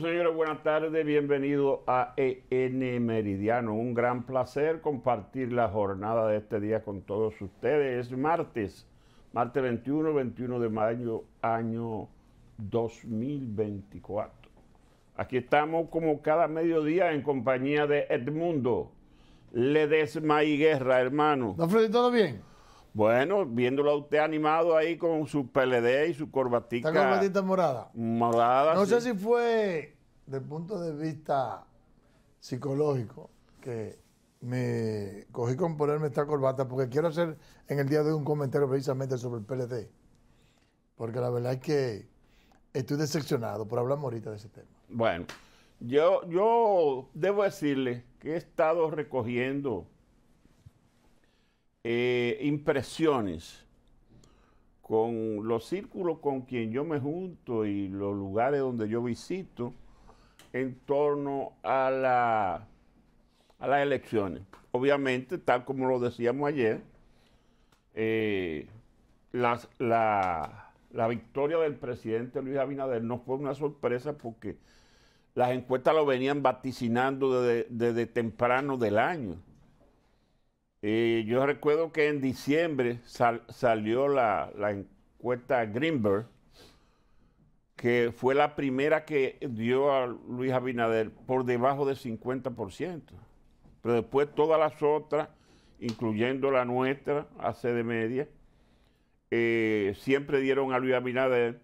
señores, buenas tardes, bienvenido a EN Meridiano. Un gran placer compartir la jornada de este día con todos ustedes. Es martes, martes 21, 21 de mayo, año 2024. Aquí estamos como cada mediodía en compañía de Edmundo Ledesma y Guerra, hermano. ¿todo bien? Bueno, viéndolo a usted animado ahí con su PLD y su corbatita. Esta corbatita morada. Morada. No sé si fue del punto de vista psicológico que me cogí con ponerme esta corbata porque quiero hacer en el día de hoy un comentario precisamente sobre el PLD. Porque la verdad es que estoy decepcionado, por hablar morita de ese tema. Bueno, yo, yo debo decirle que he estado recogiendo eh, impresiones con los círculos con quien yo me junto y los lugares donde yo visito en torno a, la, a las elecciones. Obviamente, tal como lo decíamos ayer, eh, la, victoria del presidente Luis Abinader no fue una sorpresa porque las encuestas lo venían vaticinando desde, desde temprano del año. Eh, yo recuerdo que en diciembre salió la, encuesta Greenberg, que fue la primera que dio a Luis Abinader por debajo del 50%. Pero después todas las otras, incluyendo la nuestra, hace de media, eh, siempre dieron a Luis Abinader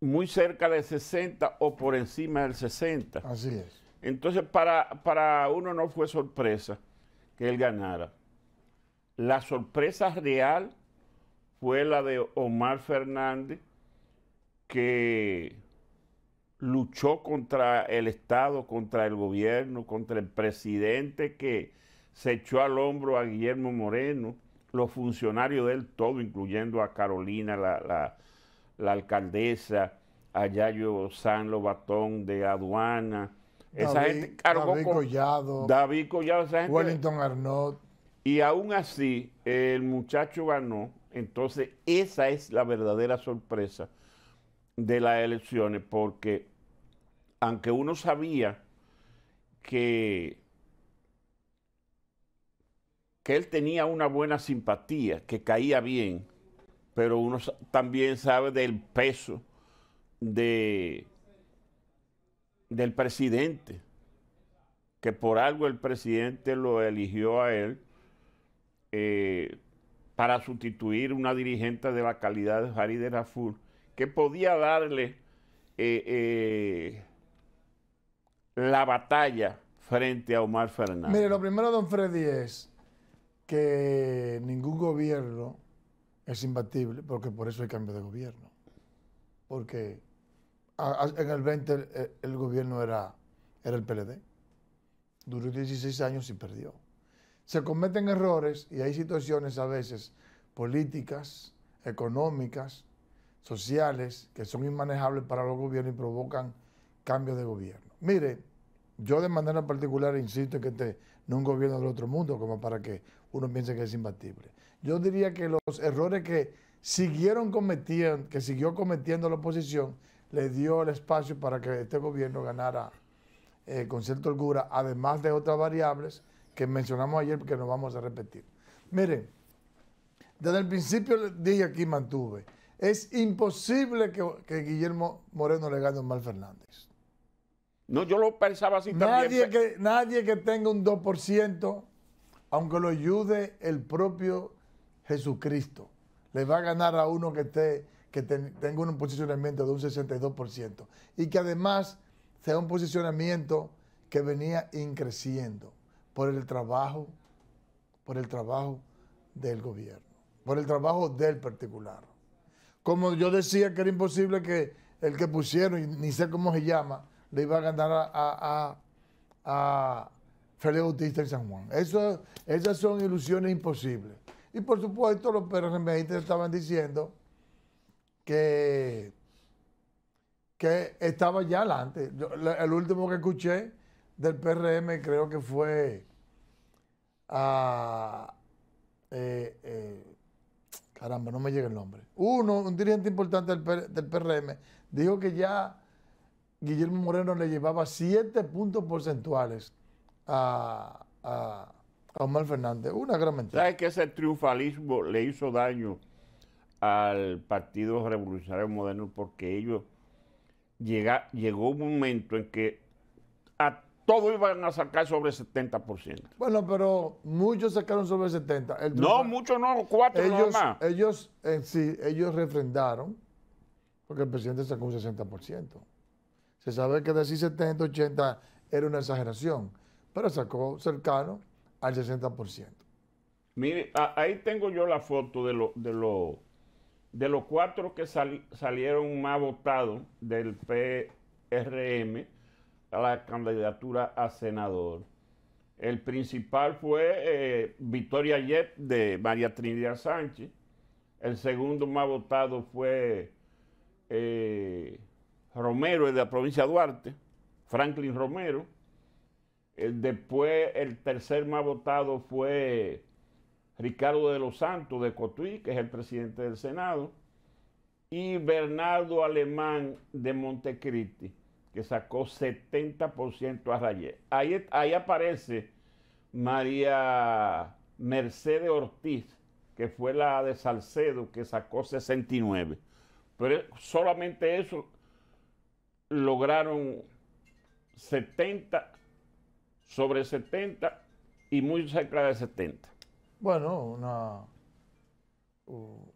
muy cerca del 60 o por encima del 60. Así es. Entonces, para, para uno no fue sorpresa él ganara. La sorpresa real fue la de Omar Fernández, que luchó contra el Estado, contra el gobierno, contra el presidente que se echó al hombro a Guillermo Moreno, los funcionarios de él, todo, incluyendo a Carolina, la, alcaldesa, a Yayo San Batón de aduana, esa David, Collado, David Collado, esa gente, Wellington Arnaud. Y aún así, el muchacho ganó. Entonces, esa es la verdadera sorpresa de las elecciones, porque aunque uno sabía que, que él tenía una buena simpatía, que caía bien, pero uno también sabe del peso de del presidente, que por algo el presidente lo eligió a él eh, para sustituir una dirigente de la calidad de Farideh Raful, que podía darle eh, eh, la batalla frente a Omar Fernández. Mire, lo primero, don Freddy, es que ningún gobierno es imbatible, porque por eso hay cambio de gobierno. Porque en el 20 el, gobierno era, era el PLD. Duró 16 años y perdió. Se cometen errores y hay situaciones a veces políticas, económicas, sociales, que son inmanejables para los gobiernos y provocan cambios de gobierno. Mire, yo de manera particular insisto en que este no es un gobierno del otro mundo como para que uno piense que es imbatible. Yo diría que los errores que siguieron cometiendo, que siguió cometiendo la oposición, le dio el espacio para que este gobierno ganara eh, con cierta holgura, además de otras variables que mencionamos ayer que no vamos a repetir. Miren, desde el principio dije aquí mantuve, es imposible que, Guillermo Moreno le gane a Omar Fernández. No, yo lo pensaba así nadie Que, nadie que tenga un 2%, aunque lo ayude el propio Jesucristo, le va a ganar a uno que esté que tenga un posicionamiento de un 62% y que además sea un posicionamiento que venía increciendo por el trabajo, por el trabajo del gobierno, por el trabajo del particular. Como yo decía que era imposible que el que pusieron, ni sé cómo se llama, le iba a ganar a, a, Félix Bautista en San Juan. esas son ilusiones imposibles. Y por supuesto los PRMistas estaban diciendo que, que estaba ya adelante. el último que escuché del PRM creo que fue a... Ah, eh, eh, caramba, no me llega el nombre. Uno, un dirigente importante del, del PRM, dijo que ya Guillermo Moreno le llevaba siete puntos porcentuales a, Omar Fernández. Una gran mentira. ¿Sabes que ese triunfalismo le hizo daño al Partido Revolucionario Moderno porque ellos llega, llegó un momento en que a todos iban a sacar sobre el 70%. Bueno, pero muchos sacaron sobre el 70%. no, muchos no, cuatro ellos, más. Ellos, eh, sí, ellos refrendaron porque el presidente sacó un 60%. Se sabe que decir 70, 80 era una exageración, pero sacó cercano al 60%. Mire, ahí tengo yo la foto de los... De lo, de los cuatro que salieron más votados del PRM a la candidatura a senador, el principal fue eh, Victoria Yet de María Trinidad Sánchez. El segundo más votado fue eh, Romero de la provincia de Duarte, Franklin Romero. Eh, después el tercer más votado fue Ricardo de los Santos de Cotuí, que es el presidente del Senado, y Bernardo Alemán de Montecristi, que sacó 70% a Rayet. Ahí, ahí aparece María Mercedes Ortiz, que fue la de Salcedo, que sacó 69. Pero solamente eso lograron 70 sobre 70 y muy cerca de 70. Bueno, una,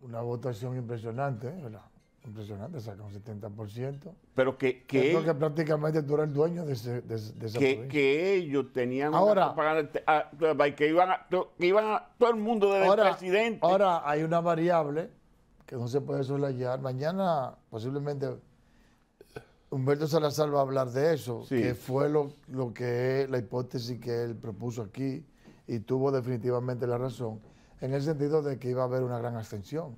una votación impresionante, ¿verdad? ¿eh? Impresionante, saca un 70%. Pero que, que, que prácticamente tú el dueño de, ese, de, que, ellos tenían ahora, una ah, que iban, a, que iban a todo el mundo desde el presidente. Ahora hay una variable que no se puede soslayar. Mañana posiblemente Humberto Salazar va a hablar de eso, que fue lo, lo que la hipótesis que él propuso aquí y tuvo definitivamente la razón, en el sentido de que iba a haber una gran ascensión.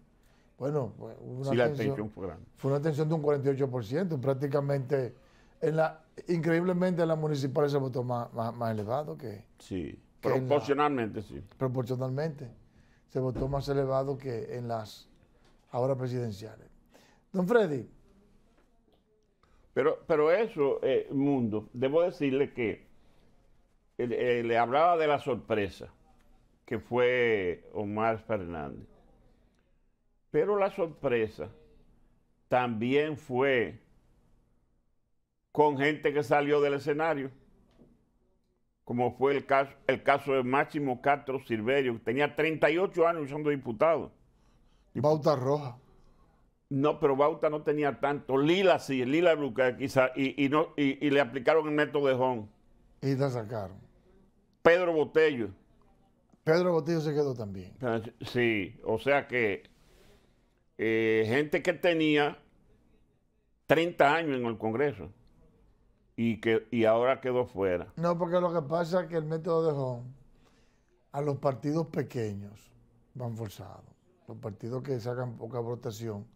Bueno, pues, una sí, la fue, grande. fue una abstención de un 48%, prácticamente, en la, increíblemente en las municipales se votó más, más, elevado que... Sí, proporcionalmente, sí. Proporcionalmente, se votó más elevado que en las ahora presidenciales. Don Freddy. Pero, pero eso, eh, Mundo, debo decirle que eh, le hablaba de la sorpresa que fue Omar Fernández. Pero la sorpresa también fue con gente que salió del escenario, como fue el caso, el caso de Máximo Castro Silverio, que tenía 38 años siendo diputado. Bauta Roja. No, pero Bauta no tenía tanto. Lila sí, Lila Luca, quizá, y, no, y, le aplicaron el método de Jón. Y la sacaron. Pedro Botello. Pedro Botello se quedó también. Ah, sí, o sea que eh, gente que tenía 30 años en el Congreso y, que, y ahora quedó fuera. No, porque lo que pasa es que el método de a los partidos pequeños van forzados. Los partidos que sacan poca votación,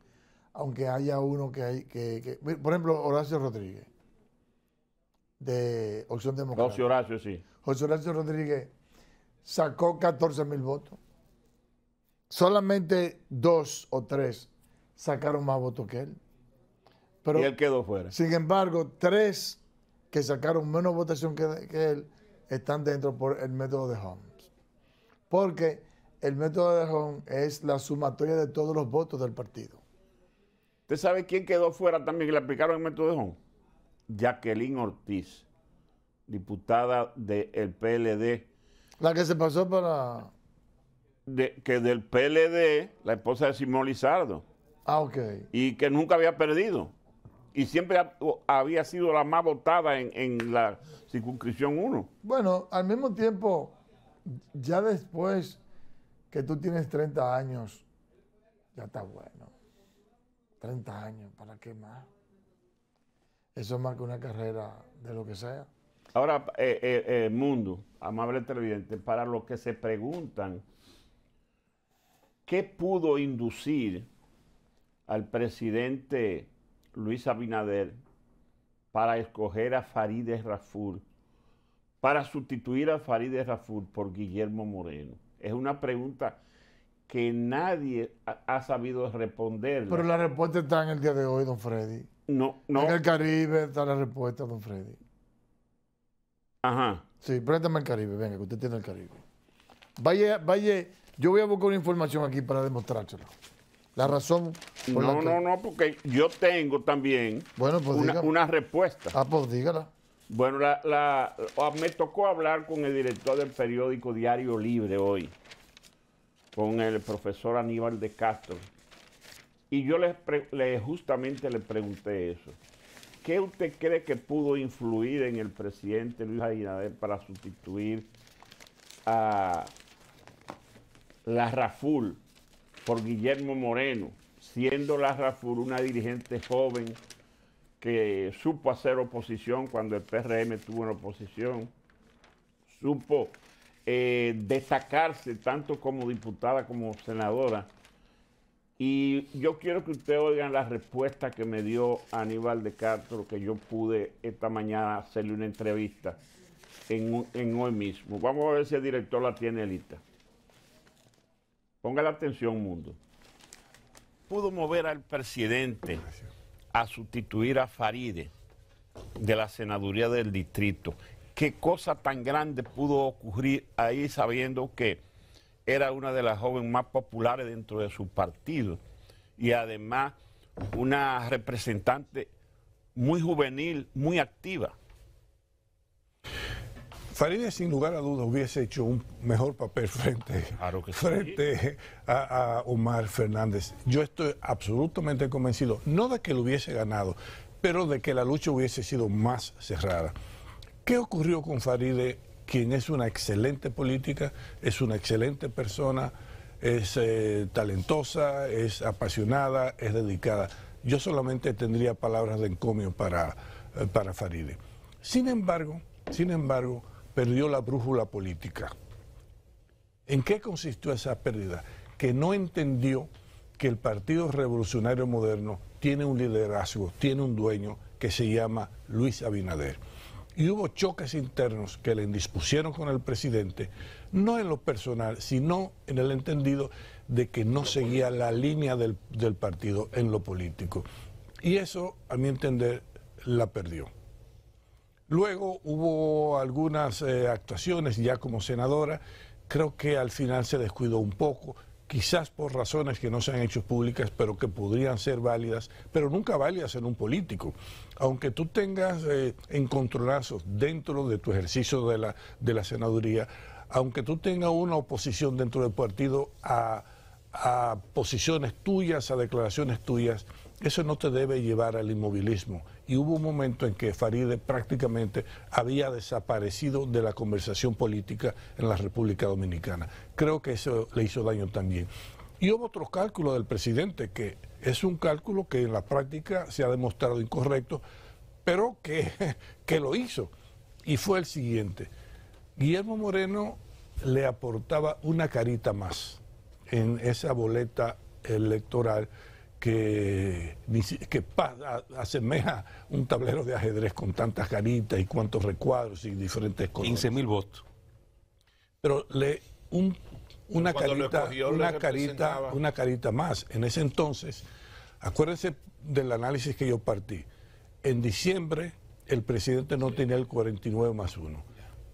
aunque haya uno que hay que... Por ejemplo, Horacio Rodríguez de Opción Democrática. José Horacio, sí. José Horacio Rodríguez sacó 14 mil votos. Solamente dos o tres sacaron más votos que él. Pero, y él quedó fuera. Sin embargo, tres que sacaron menos votación que, que él están dentro por el método de Holmes. Porque el método de Holmes es la sumatoria de todos los votos del partido. ¿Usted sabe quién quedó fuera también que le aplicaron el método de Holmes? Jacqueline Ortiz, diputada del PLD. La que se pasó para... que del PLD, la esposa de Simón Lizardo. Ah, ok. Y que nunca había perdido. Y siempre había sido la más votada en, en la circunscripción 1. Bueno, al mismo tiempo, ya después que tú tienes 30 años, ya está bueno. 30 años, ¿para qué más? eso es más que una carrera de lo que sea. Ahora, eh, eh, eh, Mundo, amable televidente, para los que se preguntan, ¿qué pudo inducir al presidente Luis Abinader para escoger a Farideh Raful, para sustituir a Farideh Raful por Guillermo Moreno? Es una pregunta que nadie ha, sabido responder. Pero la respuesta está en el día de hoy, don Freddy. No, no. En el Caribe está la respuesta, don Freddy. Ajá. Sí, préstame el Caribe, venga, que usted tiene el Caribe. Vaya, vaya, yo voy a buscar una información aquí para demostrárselo. La razón. no, no, no, porque yo tengo también bueno, pues una, una, respuesta. Ah, pues dígala. Bueno, la, me tocó hablar con el director del periódico Diario Libre hoy con el profesor Aníbal de Castro. Y yo le, justamente le pregunté eso. ¿Qué usted cree que pudo influir en el presidente Luis Abinader para sustituir a la Raful por Guillermo Moreno, siendo la Raful una dirigente joven que supo hacer oposición cuando el PRM tuvo una oposición, supo eh, destacarse tanto como diputada como senadora. Y yo quiero que ustedes oigan la respuesta que me dio Aníbal de Castro, que yo pude esta mañana hacerle una entrevista en, en hoy mismo. Vamos a ver si el director la tiene lista. Ponga la atención, mundo. Pudo mover al presidente a sustituir a Faride de la senaduría del distrito qué cosa tan grande pudo ocurrir ahí sabiendo que era una de las jóvenes más populares dentro de su partido y además una representante muy juvenil, muy activa. Faride, sin lugar a dudas, hubiese hecho un mejor papel frente, frente a, Omar Fernández. Yo estoy absolutamente convencido, no de que lo hubiese ganado, pero de que la lucha hubiese sido más cerrada. ¿Qué ocurrió con Faride, quien es una excelente política, es una excelente persona, es eh, talentosa, es apasionada, es dedicada? Yo solamente tendría palabras de encomio para, eh, para Faride. Sin embargo, sin embargo, perdió la brújula política. ¿En qué consistió esa pérdida? Que no entendió que el Partido Revolucionario Moderno tiene un liderazgo, tiene un dueño que se llama Luis Abinader y hubo choques internos que le indispusieron con el presidente, no en lo personal, sino en el entendido de que no seguía la línea del, partido en lo político. Y eso, a mi entender, la perdió. Luego hubo algunas eh, actuaciones ya como senadora, creo que al final se descuidó un poco, quizás por razones que no se han hecho públicas, pero que podrían ser válidas, pero nunca válidas en un político. Aunque tú tengas eh, encontronazos dentro de tu ejercicio de la, de la senaduría, aunque tú tengas una oposición dentro del partido a, a posiciones tuyas, a declaraciones tuyas, eso no te debe llevar al inmovilismo. Y hubo un momento en que Faride prácticamente había desaparecido de la conversación política en la República Dominicana. Creo que eso le hizo daño también. Y hubo otro cálculo del presidente, que es un cálculo que en la práctica se ha demostrado incorrecto, pero que, que lo hizo. Y fue el siguiente. Guillermo Moreno le aportaba una carita más en esa boleta electoral que, que asemeja un tablero de ajedrez con tantas caritas y cuantos recuadros y diferentes cosas. 15 mil votos. Pero le, una, carita, una, carita, una carita más. En ese entonces, acuérdense del análisis que yo partí. En diciembre el presidente no tenía el 49 más 1.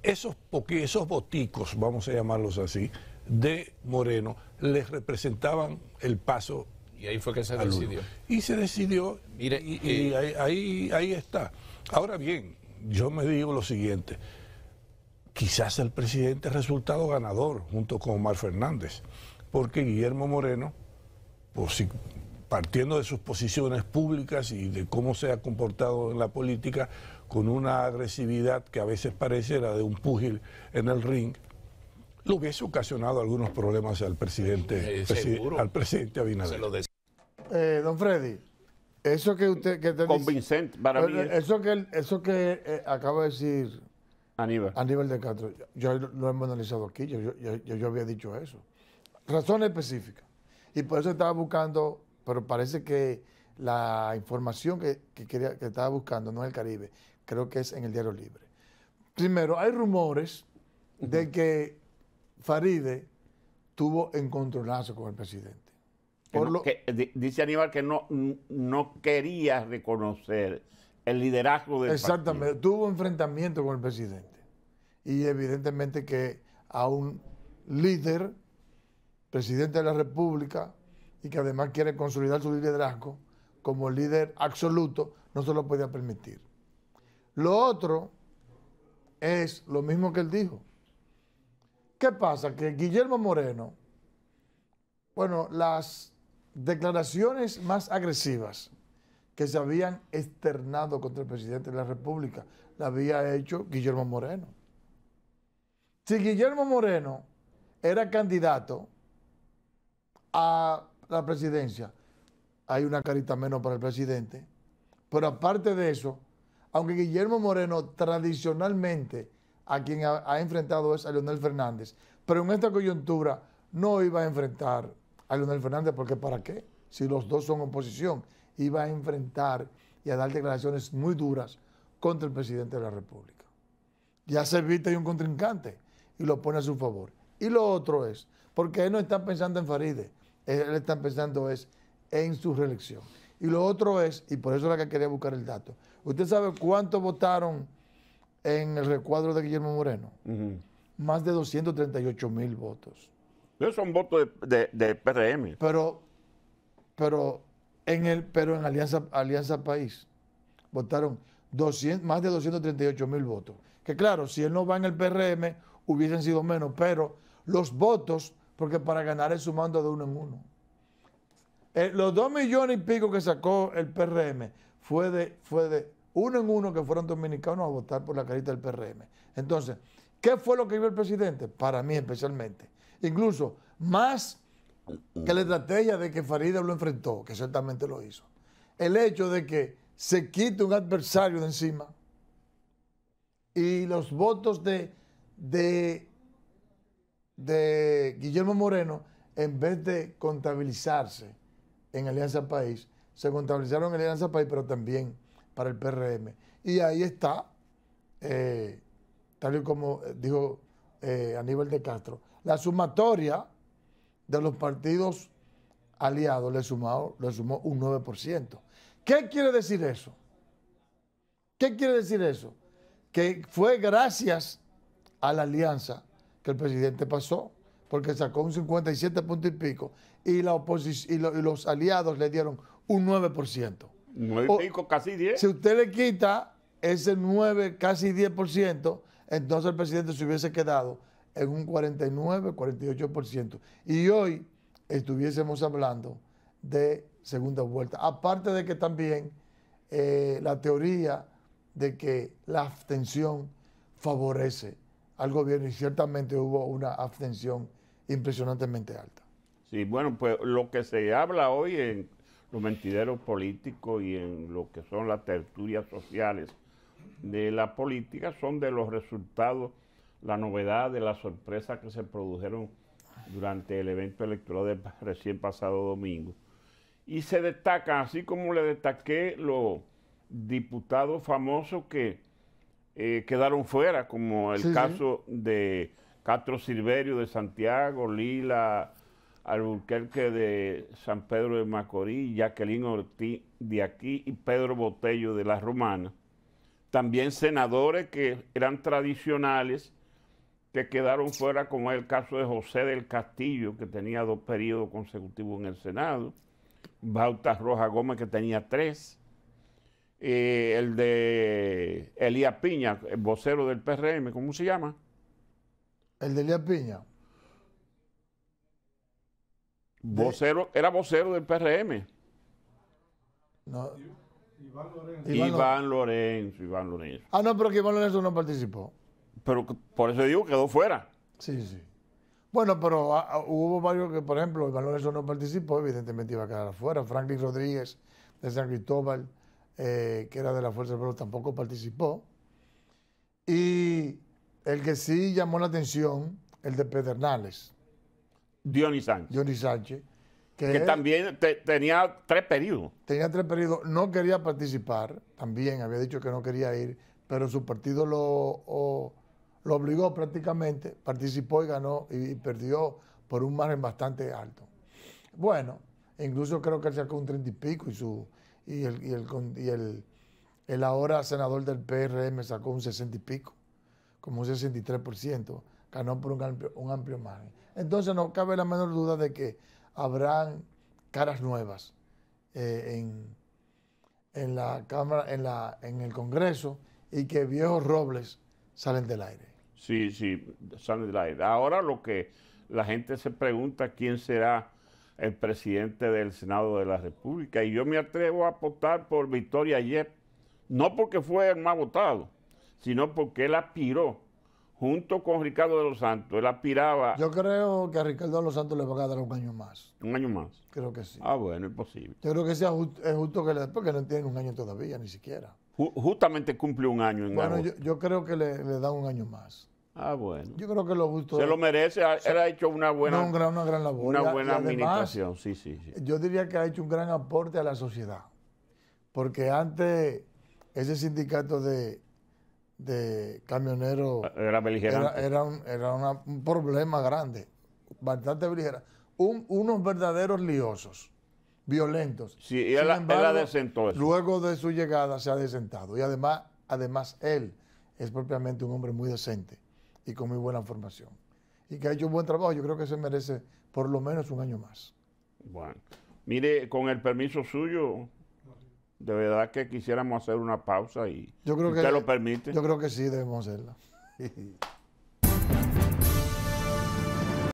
Esos, esos boticos, vamos a llamarlos así, de Moreno les representaban el paso y ahí fue que se decidió. Y se decidió, Mire, y, eh, ahí, ahí, está. Ahora bien, yo me digo lo siguiente, quizás el presidente resultado ganador junto con Omar Fernández, porque Guillermo Moreno, por pues, si, partiendo de sus posiciones públicas y de cómo se ha comportado en la política, con una agresividad que a veces parece la de un púgil en el ring, lo hubiese ocasionado algunos problemas al presidente, eh, al presidente Abinader. Eh, don Freddy, eso que usted que te Convincente Eso que, eso que eh, acaba de decir Aníbal. nivel de Castro, yo lo hemos analizado aquí, yo, yo, había dicho eso. Razón específica. Y por eso estaba buscando, pero parece que la información que, quería, que estaba buscando no es el Caribe, creo que es en el Diario Libre. Primero, hay rumores de que Faride tuvo encontronazo con el presidente. Por lo... que, dice Aníbal que no, no quería reconocer el liderazgo del Exactamente, tuvo enfrentamiento con el presidente. Y evidentemente que a un líder, presidente de la República, y que además quiere consolidar su liderazgo como líder absoluto, no se lo podía permitir. Lo otro es lo mismo que él dijo. ¿Qué pasa? Que Guillermo Moreno, bueno, las declaraciones más agresivas que se habían externado contra el presidente de la República, la había hecho Guillermo Moreno. Si Guillermo Moreno era candidato a la presidencia, hay una carita menos para el presidente. Pero aparte de eso, aunque Guillermo Moreno tradicionalmente a quien ha, enfrentado es a Leonel Fernández. Pero en esta coyuntura no iba a enfrentar a Leonel Fernández, porque ¿para qué? Si los dos son oposición, iba a enfrentar y a dar declaraciones muy duras contra el presidente de la República. Ya se viste y un contrincante y lo pone a su favor. Y lo otro es, porque él no está pensando en Faride, él está pensando es en su reelección. Y lo otro es, y por eso es la que quería buscar el dato, ¿usted sabe cuánto votaron en el recuadro de Guillermo Moreno, más de 238 mil votos. Esos son votos de, de, PRM. Pero, pero en el, pero en Alianza, Alianza País votaron 200, más de 238 mil votos. Que claro, si él no va en el PRM, hubiesen sido menos, pero los votos, porque para ganar es sumando de uno en uno. Eh, los dos millones y pico que sacó el PRM fue de, fue de uno en uno que fueron dominicanos a votar por la carita del PRM. Entonces, ¿qué fue lo que vio el presidente? Para mí especialmente. Incluso más que la estrategia de que Farida lo enfrentó, que ciertamente lo hizo. El hecho de que se quite un adversario de encima y los votos de, de, de Guillermo Moreno, en vez de contabilizarse en Alianza País, se contabilizaron en Alianza País, pero también para el PRM. Y ahí está, eh, tal y como eh, dijo eh, Aníbal de Castro, la sumatoria de los partidos aliados le, le sumó un 9%. ¿Qué quiere decir eso? ¿Qué quiere decir eso? Que fue gracias a la alianza que el presidente pasó, porque sacó un 57 punto y pico, y, la y los aliados le dieron un 9%. 9 casi 10. Si usted le quita ese 9, casi 10%, entonces el presidente se hubiese quedado en un 49, 48%. Y hoy estuviésemos hablando de segunda vuelta. Aparte de que también eh, la teoría de que la abstención favorece al gobierno y ciertamente hubo una abstención impresionantemente alta. Sí, bueno, pues lo que se habla hoy en los mentideros políticos y en lo que son las tertulias sociales de la política son de los resultados, la novedad de las sorpresas que se produjeron durante el evento electoral del recién pasado domingo. Y se destacan, así como le destaqué los diputados famosos que eh, quedaron fuera, como el caso de Castro Silverio de Santiago, Lila Alburquerque de San Pedro de Macorís, Jacqueline Ortiz de aquí y Pedro Botello de la Romana. También senadores que eran tradicionales, que quedaron fuera, como es el caso de José del Castillo, que tenía dos periodos consecutivos en el Senado, Bauta Roja Gómez, que tenía tres, eh, el de Elías Piña, el vocero del PRM, ¿cómo se llama? El de Elías Piña. Vocero, era vocero del PRM. No. Iván Lorenzo. Iván Lorenzo, Ah, no, pero que Iván Lorenzo no participó. Pero por eso digo, quedó fuera. Sí, sí. Bueno, pero ah, ah, hubo varios que, por ejemplo, Iván Lorenzo no participó, evidentemente iba a quedar afuera. Franklin Rodríguez de San Cristóbal, eh, que era de la Fuerza pero Pueblo, tampoco participó. Y el que sí llamó la atención, el de Pedernales. Dionis Sánchez. Sánchez. Que, también tenía tres periodos. Tenía tres periodos. No quería participar, también había dicho que no quería ir, pero su partido lo, lo obligó prácticamente. Participó y ganó y, perdió por un margen bastante alto. Bueno, incluso creo que él sacó un treinta y pico y, su, y, el, ahora senador del PRM sacó un sesenta y pico, como un 63%, ganó por un un amplio margen. Entonces no cabe la menor duda de que habrán caras nuevas eh, en, la Cámara, en, la, en el Congreso y que viejos robles salen del aire. Sí, sí, salen del aire. Ahora lo que la gente se pregunta quién será el presidente del Senado de la República. Y yo me atrevo a apostar por Victoria Ayer no porque fue el más votado, sino porque él aspiró junto con Ricardo de los Santos, él aspiraba. Yo creo que a Ricardo de los Santos le va a dar un año más. ¿Un año más? Creo que sí. Ah, bueno, es posible. Yo creo que es justo que le porque no tiene un año todavía, ni siquiera. justamente cumple un año en Bueno, yo, creo que le, da un año más. Ah, bueno. Yo creo que lo justo. Se lo merece, ha, él ha hecho una buena. una gran labor. Una buena administración, sí, sí, sí. Yo diría que ha hecho un gran aporte a la sociedad. Porque antes, ese sindicato de de camioneros ah, era, era, un, problema grande, bastante beligerante. unos verdaderos liosos, violentos. Sí, él, Luego de su llegada se ha desentado. Y además, además él es propiamente un hombre muy decente y con muy buena formación. Y que ha hecho un buen trabajo. Yo creo que se merece por lo menos un año más. Bueno, mire, con el permiso suyo, de verdad que quisiéramos hacer una pausa y yo creo que, lo permite. Yo creo que sí debemos hacerla.